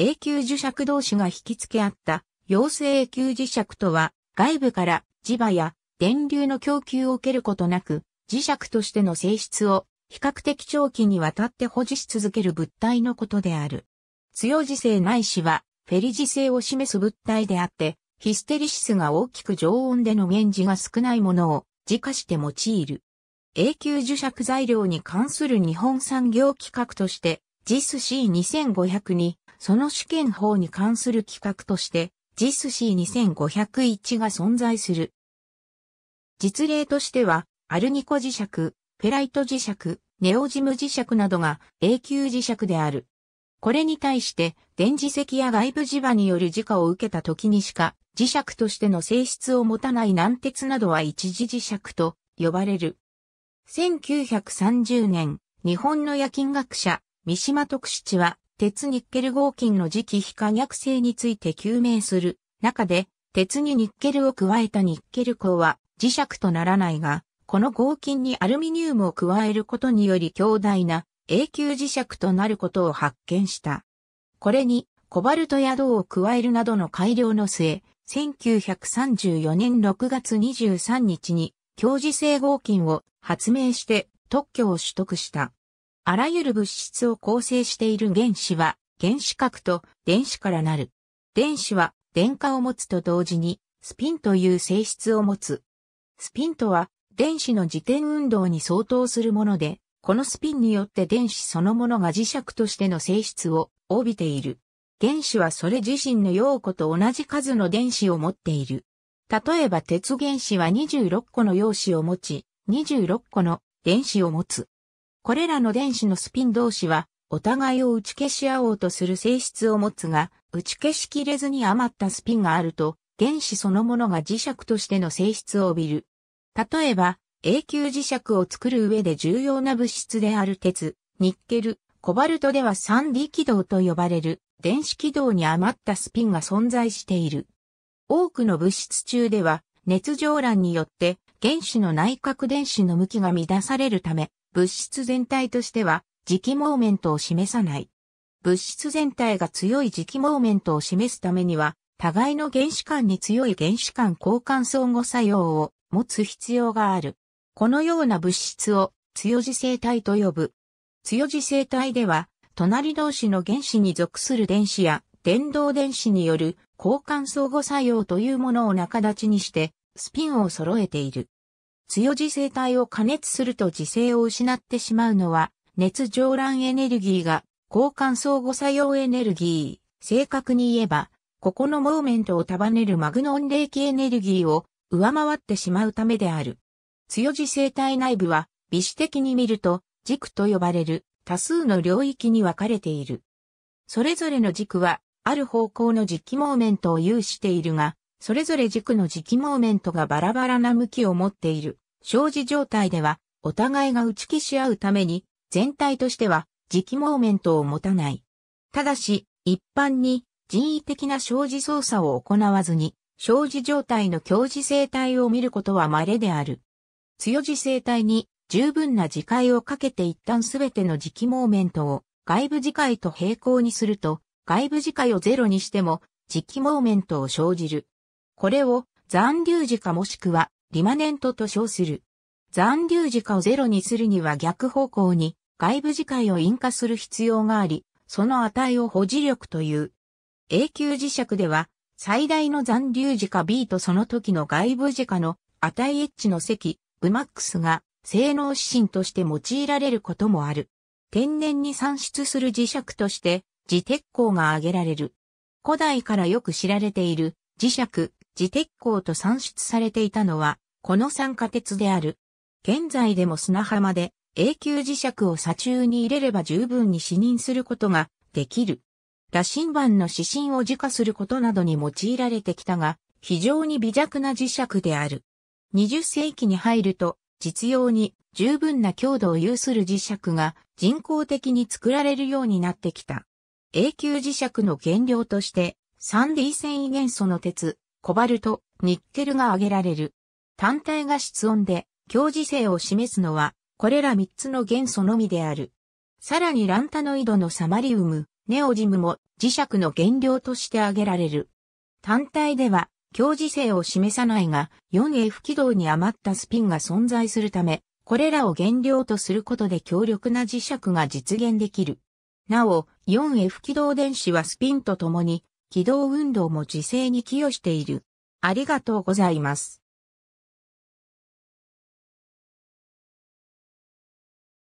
永久磁石同士が引き付け合った陽性永久磁石とは外部から磁場や電流の供給を受けることなく磁石としての性質を比較的長期にわたって保持し続ける物体のことである。強磁性ないしはフェリ磁性を示す物体であってヒステリシスが大きく常温での源氏が少ないものを自家して用いる。永久磁石材料に関する日本産業規格として JISC2500 に、その試験法に関する規格として JISC2501 が存在する。実例としては、アルニコ磁石、ペライト磁石、ネオジム磁石などが永久磁石である。これに対して、電磁石や外部磁場による磁化を受けた時にしか、磁石としての性質を持たない軟鉄などは一時磁石と呼ばれる。1930年、日本の夜勤学者、三島特七は、鉄ニッケル合金の磁気非可逆性について究明する中で、鉄にニッケルを加えたニッケル鋼は磁石とならないが、この合金にアルミニウムを加えることにより強大な永久磁石となることを発見した。これに、コバルトや銅を加えるなどの改良の末、1934年6月23日に強磁性合金を発明して特許を取得した。あらゆる物質を構成している原子は、原子核と電子からなる。電子は電荷を持つと同時に、スピンという性質を持つ。スピンとは、電子の自転運動に相当するもので、このスピンによって電子そのものが磁石としての性質を帯びている。原子はそれ自身の陽子と同じ数の電子を持っている。例えば鉄原子は26個の陽子を持ち、26個の電子を持つ。これらの電子のスピン同士は、お互いを打ち消し合おうとする性質を持つが、打ち消しきれずに余ったスピンがあると、原子そのものが磁石としての性質を帯びる。例えば、永久磁石を作る上で重要な物質である鉄、ニッケル、コバルトでは 3D 軌道と呼ばれる電子軌道に余ったスピンが存在している。多くの物質中では熱上乱によって原子の内角電子の向きが乱されるため物質全体としては、磁気モーメントを示さない。物質全体が強い磁気モーメントを示すためには、互いの原子間に強い原子間交換相互作用を持つ必要がある。このような物質を強磁性体と呼ぶ。強磁性体では、隣同士の原子に属する電子や電動電子による交換相互作用というものを仲立ちにして、スピンを揃えている。強磁性体を加熱すると磁性を失ってしまうのは、熱上乱エネルギーが交換相互作用エネルギー、正確に言えば、ここのモーメントを束ねるマグノン冷気エネルギーを上回ってしまうためである。強磁性体内部は、微視的に見ると、軸と呼ばれる多数の領域に分かれている。それぞれの軸は、ある方向の磁気モーメントを有しているが、それぞれ軸の磁気モーメントがバラバラな向きを持っている。生じ状態では、お互いが打ち消し合うために、全体としては、磁気モーメントを持たない。ただし、一般に、人為的な生じ操作を行わずに、生じ状態の強磁性体を見ることは稀である。強磁性体に十分な磁界をかけて一旦すべての磁気モーメントを外部磁界と平行にすると、外部磁界をゼロにしても磁気モーメントを生じる。これを残留時かもしくはリマネントと称する。残留時かをゼロにするには逆方向に外部時界を因果する必要があり、その値を保持力という。永久磁石では最大の残留時か B とその時の外部時界の値 H の積、ブマックスが性能指針として用いられることもある。天然に産出する磁石として、磁鉄鋼が挙げられる。古代からよく知られている磁石、自鉄鋼と算出されていたのは、この酸化鉄である。現在でも砂浜で永久磁石を砂中に入れれば十分に死認することができる。羅針盤の指針を自家することなどに用いられてきたが、非常に微弱な磁石である。20世紀に入ると、実用に十分な強度を有する磁石が人工的に作られるようになってきた。永久磁石の原料として、3D 繊維元素の鉄、コバルト、ニッケルが挙げられる。単体が室温で、強磁性を示すのは、これら3つの元素のみである。さらにランタノイドのサマリウム、ネオジムも磁石の原料として挙げられる。単体では、強磁性を示さないが、4F 軌道に余ったスピンが存在するため、これらを原料とすることで強力な磁石が実現できる。なお、4F 軌道電子はスピンとともに軌道運動も時制に寄与している。ありがとうございます。